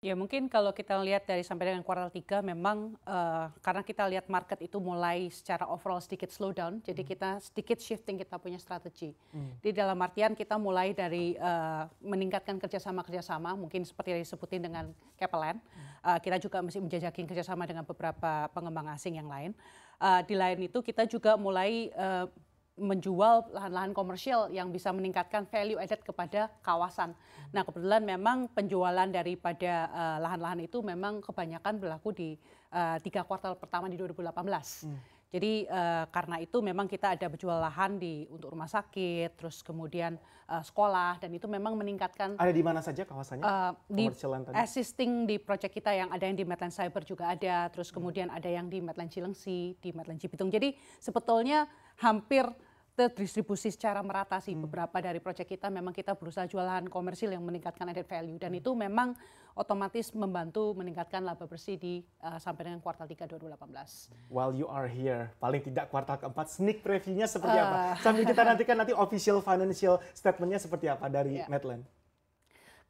Ya mungkin kalau kita lihat dari sampai dengan kuartal 3 memang uh, karena kita lihat market itu mulai secara overall sedikit slowdown, jadi hmm. kita sedikit shifting kita punya strategi. Hmm. Di dalam artian kita mulai dari uh, meningkatkan kerjasama-kerjasama, mungkin seperti yang disebutin dengan Kepelan, uh, kita juga masih menjajakin kerjasama dengan beberapa pengembang asing yang lain. Uh, di lain itu kita juga mulai uh, menjual lahan-lahan komersial yang bisa meningkatkan value added kepada kawasan. Nah, kebetulan memang penjualan daripada eh, lahan-lahan uh, itu memang kebanyakan berlaku di uh, tiga kuartal pertama di 2018. Hmm. Jadi uh, karena itu memang kita ada berjual lahan di untuk rumah sakit, terus kemudian uh, sekolah dan itu memang meningkatkan. Ada di mana saja kawasannya? Uh, di tadi? assisting di proyek kita yang ada yang di Medland Cyber juga ada, terus hmm. kemudian hmm. ada yang di Medland Cilengsi, di Medland Cibitung. Jadi sebetulnya hampir terdistribusi secara merata sih. Hmm. Beberapa dari proyek kita memang kita berusaha jualan komersil yang meningkatkan added value dan hmm. itu memang otomatis membantu meningkatkan laba bersih di uh, sampai dengan kuartal 3 2018. While you are here, paling tidak kuartal keempat sneak previewnya seperti uh. apa? Ah. Sambil kita nantikan nanti official financial statementnya seperti apa dari yeah. Medland.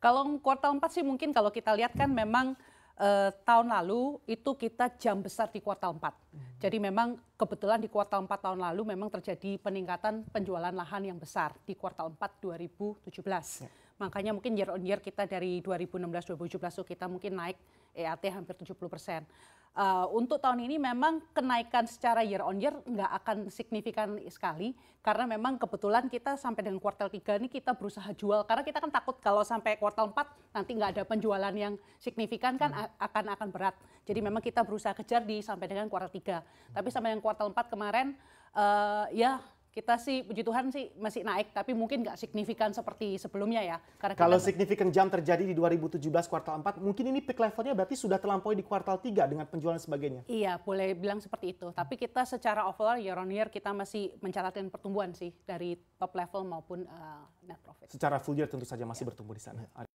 Kalau kuartal 4 sih mungkin kalau kita lihat kan memang eh, tahun lalu itu kita jam besar di kuartal 4. Hmm. Jadi memang kebetulan di kuartal 4 tahun lalu memang terjadi peningkatan penjualan lahan yang besar di kuartal 4 2017. Yeah. Makanya mungkin year on year kita dari 2016-2017 tuh kita mungkin naik EAT hampir 70 persen. Uh, untuk tahun ini memang kenaikan secara year on year nggak akan signifikan sekali karena memang kebetulan kita sampai dengan kuartal 3 ini kita berusaha jual karena kita kan takut kalau sampai kuartal 4 nanti nggak ada penjualan yang signifikan kan hmm. akan akan berat. Jadi memang kita berusaha kejar di sampai dengan kuartal 3. Tapi sampai dengan kuartal 4 kemarin uh, ya kita sih puji Tuhan sih masih naik tapi mungkin nggak signifikan seperti sebelumnya ya karena kalau kita... signifikan jam terjadi di 2017 kuartal 4 mungkin ini peak levelnya berarti sudah terlampaui di kuartal 3 dengan penjualan sebagainya iya boleh bilang seperti itu tapi kita secara overall year on year kita masih mencatatkan pertumbuhan sih dari top level maupun uh, net profit secara full year tentu saja masih ya. bertumbuh di sana